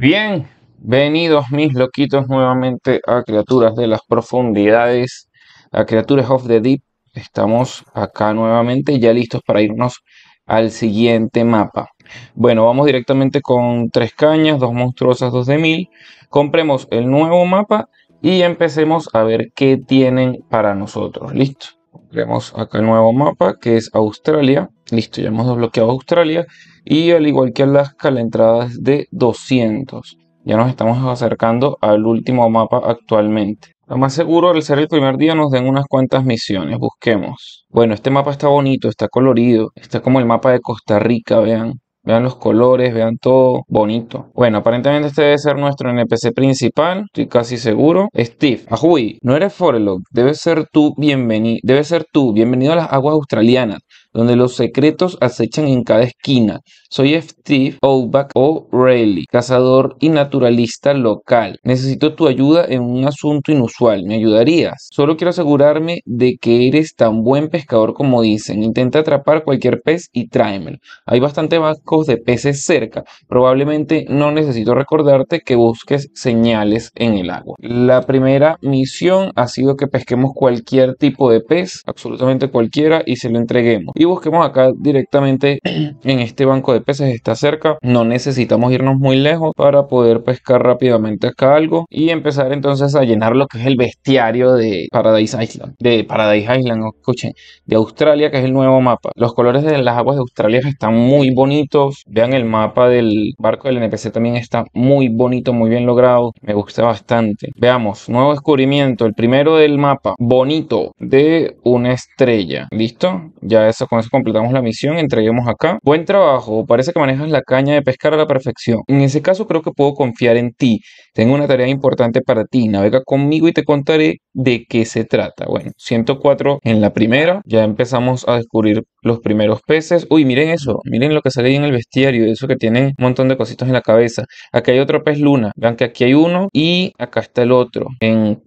Bien, Bienvenidos mis loquitos nuevamente a Criaturas de las Profundidades, a Criaturas of the Deep. Estamos acá nuevamente ya listos para irnos al siguiente mapa. Bueno, vamos directamente con tres cañas, dos monstruosas, dos de mil. Compremos el nuevo mapa y empecemos a ver qué tienen para nosotros. Listo. Compremos acá el nuevo mapa que es Australia. Listo, ya hemos desbloqueado Australia y al igual que Alaska la entrada es de 200. Ya nos estamos acercando al último mapa actualmente. Lo más seguro, al ser el primer día, nos den unas cuantas misiones. Busquemos. Bueno, este mapa está bonito, está colorido. Está como el mapa de Costa Rica, vean. Vean los colores, vean todo bonito. Bueno, aparentemente este debe ser nuestro NPC principal, estoy casi seguro. Steve, ajuy, no eres Forelock, debe ser tú bienvenido, debe ser tú bienvenido a las aguas australianas donde los secretos acechan en cada esquina. Soy Steve Outback O'Reilly, cazador y naturalista local. Necesito tu ayuda en un asunto inusual. ¿Me ayudarías? Solo quiero asegurarme de que eres tan buen pescador como dicen. Intenta atrapar cualquier pez y tráemelo. Hay bastantes bancos de peces cerca. Probablemente no necesito recordarte que busques señales en el agua. La primera misión ha sido que pesquemos cualquier tipo de pez, absolutamente cualquiera, y se lo entreguemos y busquemos acá directamente en este banco de peces, está cerca, no necesitamos irnos muy lejos para poder pescar rápidamente acá algo y empezar entonces a llenar lo que es el bestiario de Paradise Island, de Paradise Island, escuchen, de Australia, que es el nuevo mapa. Los colores de las aguas de Australia están muy bonitos, vean el mapa del barco del NPC también está muy bonito, muy bien logrado, me gusta bastante. Veamos, nuevo descubrimiento, el primero del mapa, bonito, de una estrella, ¿listo? Ya eso con eso completamos la misión, entreguemos acá. Buen trabajo, parece que manejas la caña de pescar a la perfección. En ese caso creo que puedo confiar en ti. Tengo una tarea importante para ti, navega conmigo y te contaré de qué se trata. Bueno, 104 en la primera, ya empezamos a descubrir los primeros peces. Uy, miren eso, miren lo que sale ahí en el bestiario, eso que tiene un montón de cositas en la cabeza. Aquí hay otro pez luna, vean que aquí hay uno y acá está el otro. En,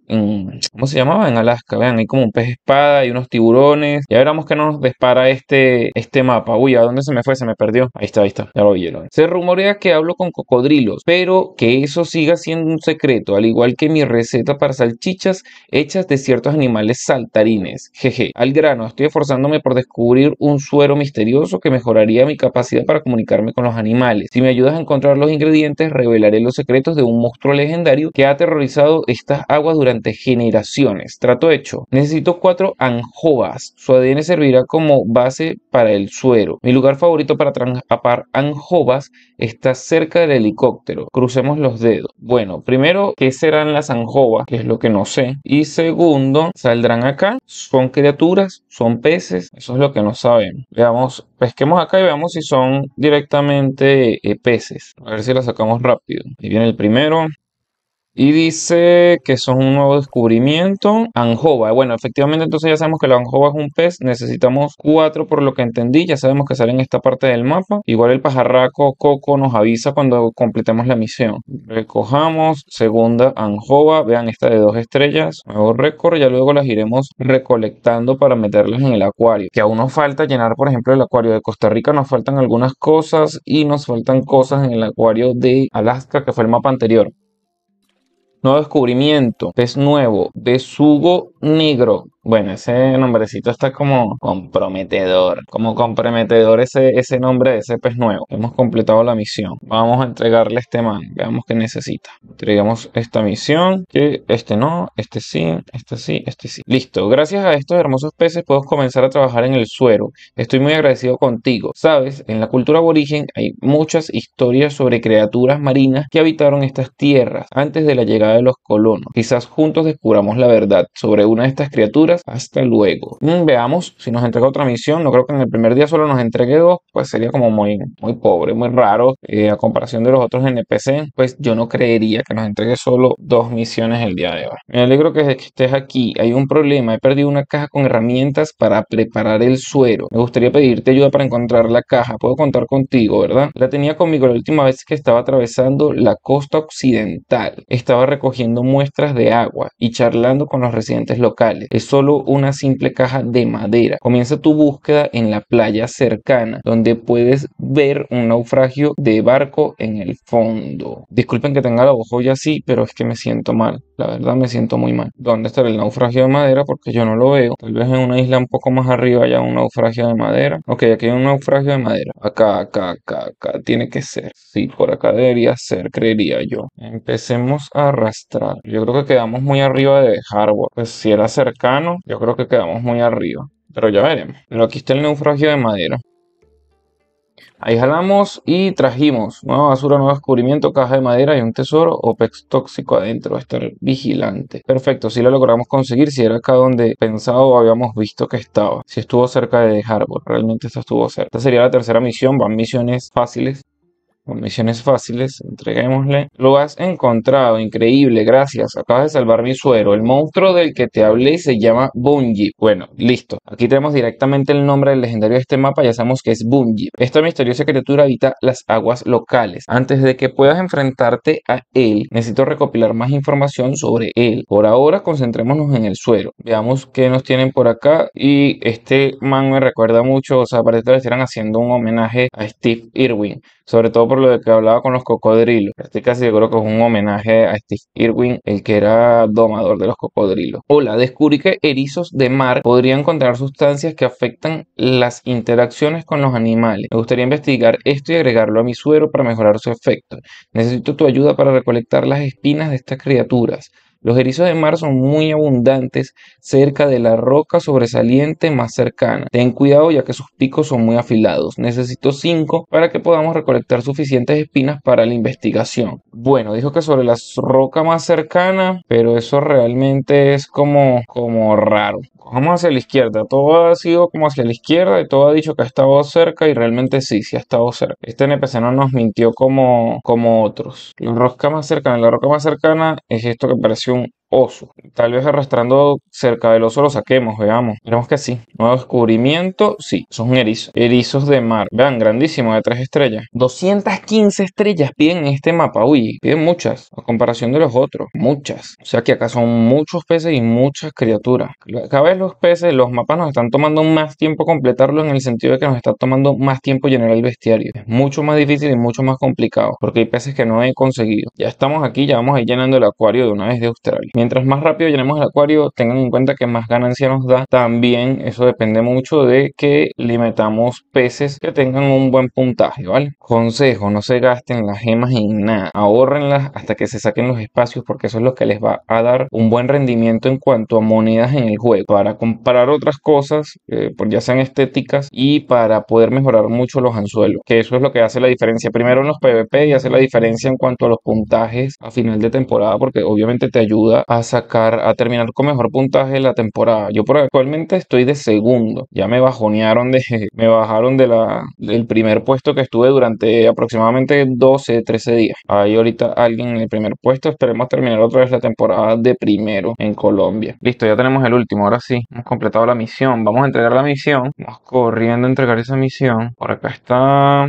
¿cómo se llamaba? En Alaska, vean, hay como un pez espada y unos tiburones. Ya veremos que nos dispara este, este mapa. Uy, ¿a dónde se me fue? Se me perdió. Ahí está, ahí está, ya lo vieron. Se rumorea que hablo con cocodrilos, pero que eso siga siendo un secreto, al igual que mi receta para salchichas hechas de ciertos animales saltarines. Jeje, al grano, estoy esforzándome por descubrir un suero misterioso que mejoraría mi capacidad para comunicarme con los animales. Si me ayudas a encontrar los ingredientes, revelaré los secretos de un monstruo legendario que ha aterrorizado estas aguas durante generaciones. Trato hecho. Necesito cuatro anjovas. Su ADN servirá como base para el suero. Mi lugar favorito para atrapar anjovas está cerca del helicóptero. Crucemos los dedos. Bueno, bueno, primero, ¿qué serán las anjovas, Que es lo que no sé. Y segundo, ¿saldrán acá? ¿Son criaturas? ¿Son peces? Eso es lo que no saben. Veamos, pesquemos acá y veamos si son directamente eh, peces. A ver si la sacamos rápido. Ahí viene el primero. Y dice que son un nuevo descubrimiento. Anjoba, Bueno, efectivamente entonces ya sabemos que la anjova es un pez. Necesitamos cuatro por lo que entendí. Ya sabemos que salen en esta parte del mapa. Igual el pajarraco Coco nos avisa cuando completemos la misión. Recojamos. Segunda anjova. Vean esta de dos estrellas. Nuevo récord. Ya luego las iremos recolectando para meterlas en el acuario. Que aún nos falta llenar, por ejemplo, el acuario de Costa Rica. Nos faltan algunas cosas y nos faltan cosas en el acuario de Alaska, que fue el mapa anterior nuevo descubrimiento, pez nuevo, sugo negro, bueno, ese nombrecito está como comprometedor. Como comprometedor ese, ese nombre de ese pez nuevo. Hemos completado la misión. Vamos a entregarle a este man. Veamos qué necesita. Entregamos esta misión. Que este no, este sí, este sí, este sí. Listo. Gracias a estos hermosos peces puedo comenzar a trabajar en el suero. Estoy muy agradecido contigo. Sabes, en la cultura aborigen hay muchas historias sobre criaturas marinas que habitaron estas tierras antes de la llegada de los colonos. Quizás juntos descubramos la verdad sobre una de estas criaturas hasta luego. Mm, veamos si nos entrega otra misión. No creo que en el primer día solo nos entregue dos, pues sería como muy, muy pobre, muy raro eh, a comparación de los otros NPC. Pues yo no creería que nos entregue solo dos misiones el día de hoy. Me alegro que estés aquí. Hay un problema. He perdido una caja con herramientas para preparar el suero. Me gustaría pedirte ayuda para encontrar la caja. Puedo contar contigo, ¿verdad? La tenía conmigo la última vez que estaba atravesando la costa occidental. Estaba recogiendo muestras de agua y charlando con los residentes locales. Es solo una simple caja de madera. Comienza tu búsqueda en la playa cercana, donde puedes ver un naufragio de barco en el fondo. Disculpen que tenga la ojo ya así, pero es que me siento mal. La verdad me siento muy mal. ¿Dónde estará el naufragio de madera? Porque yo no lo veo. Tal vez en una isla un poco más arriba haya un naufragio de madera. Ok, aquí hay un naufragio de madera. Acá, acá, acá, acá. Tiene que ser. Sí, por acá debería ser, creería yo. Empecemos a arrastrar. Yo creo que quedamos muy arriba de Harbor. Pues si era cercano, yo creo que quedamos muy arriba. Pero ya veremos. Lo aquí está el naufragio de madera. Ahí jalamos y trajimos nueva basura, nuevo descubrimiento, caja de madera y un tesoro OPEX tóxico adentro. estar vigilante. Perfecto, si lo logramos conseguir, si era acá donde pensado habíamos visto que estaba. Si estuvo cerca de Harbor, realmente esto estuvo cerca. Esta sería la tercera misión, van misiones fáciles con misiones fáciles, entreguémosle. Lo has encontrado, increíble, gracias. Acabas de salvar mi suero. El monstruo del que te hablé se llama Bungie. Bueno, listo. Aquí tenemos directamente el nombre del legendario de este mapa, ya sabemos que es Bungie. Esta misteriosa criatura habita las aguas locales. Antes de que puedas enfrentarte a él, necesito recopilar más información sobre él. Por ahora, concentrémonos en el suero. Veamos qué nos tienen por acá. Y este man me recuerda mucho, o sea, parece que le estarán haciendo un homenaje a Steve Irwin, sobre todo lo de que hablaba con los cocodrilos. Este casi seguro que es un homenaje a Steve Irwin, el que era domador de los cocodrilos. Hola, descubrí que erizos de mar podrían contener sustancias que afectan las interacciones con los animales. Me gustaría investigar esto y agregarlo a mi suero para mejorar su efecto. Necesito tu ayuda para recolectar las espinas de estas criaturas. Los erizos de mar son muy abundantes cerca de la roca sobresaliente más cercana. Ten cuidado ya que sus picos son muy afilados. Necesito 5 para que podamos recolectar suficientes espinas para la investigación. Bueno, dijo que sobre la roca más cercana, pero eso realmente es como, como raro. Vamos hacia la izquierda. Todo ha sido como hacia la izquierda y todo ha dicho que ha estado cerca y realmente sí, sí ha estado cerca. Este NPC no nos mintió como, como otros. La roca más cercana, la roca más cercana es esto que pareció question oso. Tal vez arrastrando cerca del oso lo saquemos, veamos. Veremos que sí. Nuevo descubrimiento, sí. Son erizos. Erizos de mar. Vean, grandísimo, de tres estrellas. 215 estrellas piden en este mapa. Uy, piden muchas. A comparación de los otros. Muchas. O sea que acá son muchos peces y muchas criaturas. Cada vez los peces, los mapas nos están tomando más tiempo completarlo en el sentido de que nos está tomando más tiempo llenar el bestiario. Es mucho más difícil y mucho más complicado. Porque hay peces que no he conseguido. Ya estamos aquí, ya vamos a ir llenando el acuario de una vez de Australia. Mientras más rápido llenemos el acuario, tengan en cuenta que más ganancia nos da. También eso depende mucho de que limitamos peces que tengan un buen puntaje, ¿vale? Consejo, no se gasten las gemas en nada. Ahorrenlas hasta que se saquen los espacios porque eso es lo que les va a dar un buen rendimiento en cuanto a monedas en el juego. Para comparar otras cosas, eh, ya sean estéticas, y para poder mejorar mucho los anzuelos. Que eso es lo que hace la diferencia. Primero en los PvP y hace la diferencia en cuanto a los puntajes a final de temporada porque obviamente te ayuda a a sacar, a terminar con mejor puntaje la temporada. Yo actualmente estoy de segundo. Ya me bajonearon de, me bajaron de la, del primer puesto que estuve durante aproximadamente 12, 13 días. Hay ahorita alguien en el primer puesto. Esperemos terminar otra vez la temporada de primero en Colombia. Listo, ya tenemos el último. Ahora sí, hemos completado la misión. Vamos a entregar la misión. Vamos corriendo a entregar esa misión. Por acá está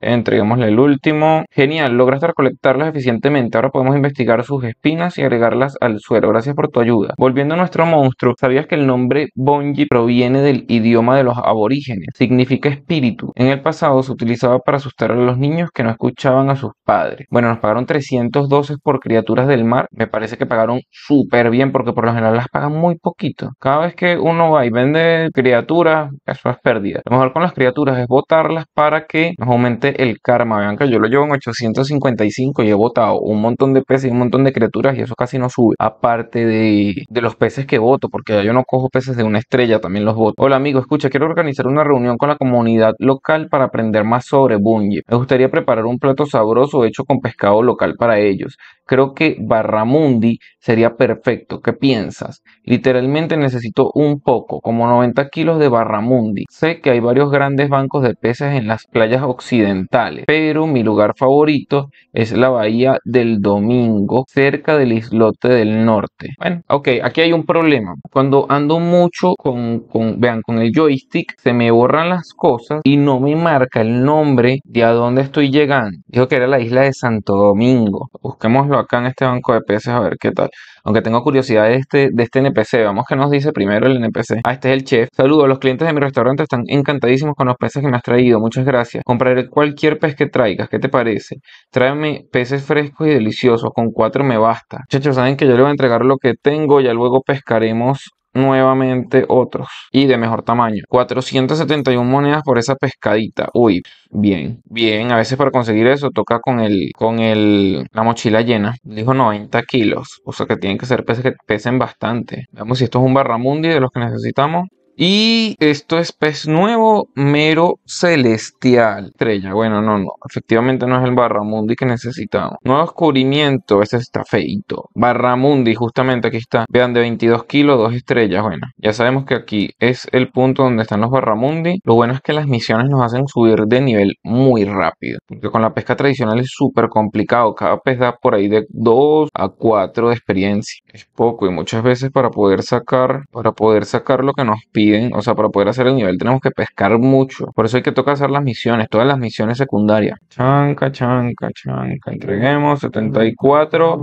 entreguémosle el último. Genial, lograste recolectarlas eficientemente. Ahora podemos investigar sus espinas y agregarlas al suelo. Gracias por tu ayuda. Volviendo a nuestro monstruo, ¿sabías que el nombre Bonji proviene del idioma de los aborígenes? Significa espíritu. En el pasado se utilizaba para asustar a los niños que no escuchaban a sus padres. Bueno, nos pagaron 312 por criaturas del mar. Me parece que pagaron súper bien porque por lo general las pagan muy poquito. Cada vez que uno va y vende criaturas, eso es pérdida. Lo mejor con las criaturas es botarlas para que nos aumente el karma, vean que yo lo llevo en 855 y he botado un montón de peces y un montón de criaturas y eso casi no sube. Aparte de, de los peces que voto, porque yo no cojo peces de una estrella, también los voto. Hola amigo, escucha, quiero organizar una reunión con la comunidad local para aprender más sobre Bungie. Me gustaría preparar un plato sabroso hecho con pescado local para ellos. Creo que Barramundi sería perfecto. ¿Qué piensas? Literalmente necesito un poco, como 90 kilos de Barramundi. Sé que hay varios grandes bancos de peces en las playas occidentales pero mi lugar favorito es la bahía del Domingo, cerca del islote del norte. Bueno, ok, aquí hay un problema. Cuando ando mucho con, vean, con el joystick, se me borran las cosas y no me marca el nombre de a dónde estoy llegando. Dijo que era la isla de Santo Domingo. Busquémoslo acá en este banco de peces a ver qué tal. Aunque tengo curiosidad de este, de este NPC, vamos que nos dice primero el NPC. Ah, este es el chef. Saludos, los clientes de mi restaurante están encantadísimos con los peces que me has traído. Muchas gracias. Compraré cual cualquier pez que traigas, ¿qué te parece? Tráeme peces frescos y deliciosos, con cuatro me basta. Chachos, saben que yo le voy a entregar lo que tengo, ya luego pescaremos nuevamente otros y de mejor tamaño. 471 monedas por esa pescadita. Uy, bien, bien. A veces para conseguir eso toca con el con el la mochila llena. Dijo 90 kilos, o sea que tienen que ser peces que pesen bastante. Vamos, si esto es un barramundi de los que necesitamos. Y esto es pez nuevo, mero celestial. Estrella, bueno, no, no. Efectivamente no es el Barramundi que necesitamos. Nuevo descubrimiento, ese está feito. Barramundi, justamente aquí está. Vean, de 22 kilos, dos estrellas. Bueno, ya sabemos que aquí es el punto donde están los Barramundi. Lo bueno es que las misiones nos hacen subir de nivel muy rápido. Porque con la pesca tradicional es súper complicado. Cada pez da por ahí de 2 a 4 de experiencia. Es poco y muchas veces para poder sacar, para poder sacar lo que nos pide o sea, para poder hacer el nivel tenemos que pescar mucho. Por eso hay que tocar hacer las misiones, todas las misiones secundarias. Chanca, chanca, chanca. Entreguemos 74,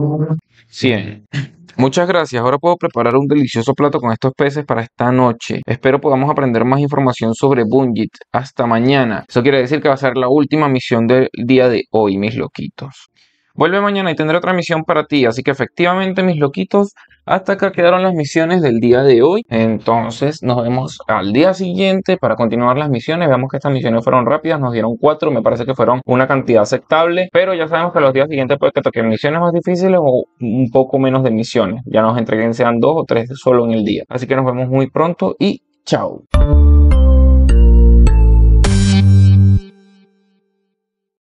100. Muchas gracias. Ahora puedo preparar un delicioso plato con estos peces para esta noche. Espero podamos aprender más información sobre Bungit Hasta mañana. Eso quiere decir que va a ser la última misión del día de hoy, mis loquitos. Vuelve mañana y tendré otra misión para ti. Así que efectivamente, mis loquitos, hasta acá quedaron las misiones del día de hoy. Entonces nos vemos al día siguiente para continuar las misiones. Veamos que estas misiones fueron rápidas, nos dieron cuatro, me parece que fueron una cantidad aceptable, pero ya sabemos que los días siguientes puede que toquen misiones más difíciles o un poco menos de misiones. Ya nos entreguen sean dos o tres solo en el día. Así que nos vemos muy pronto y chao.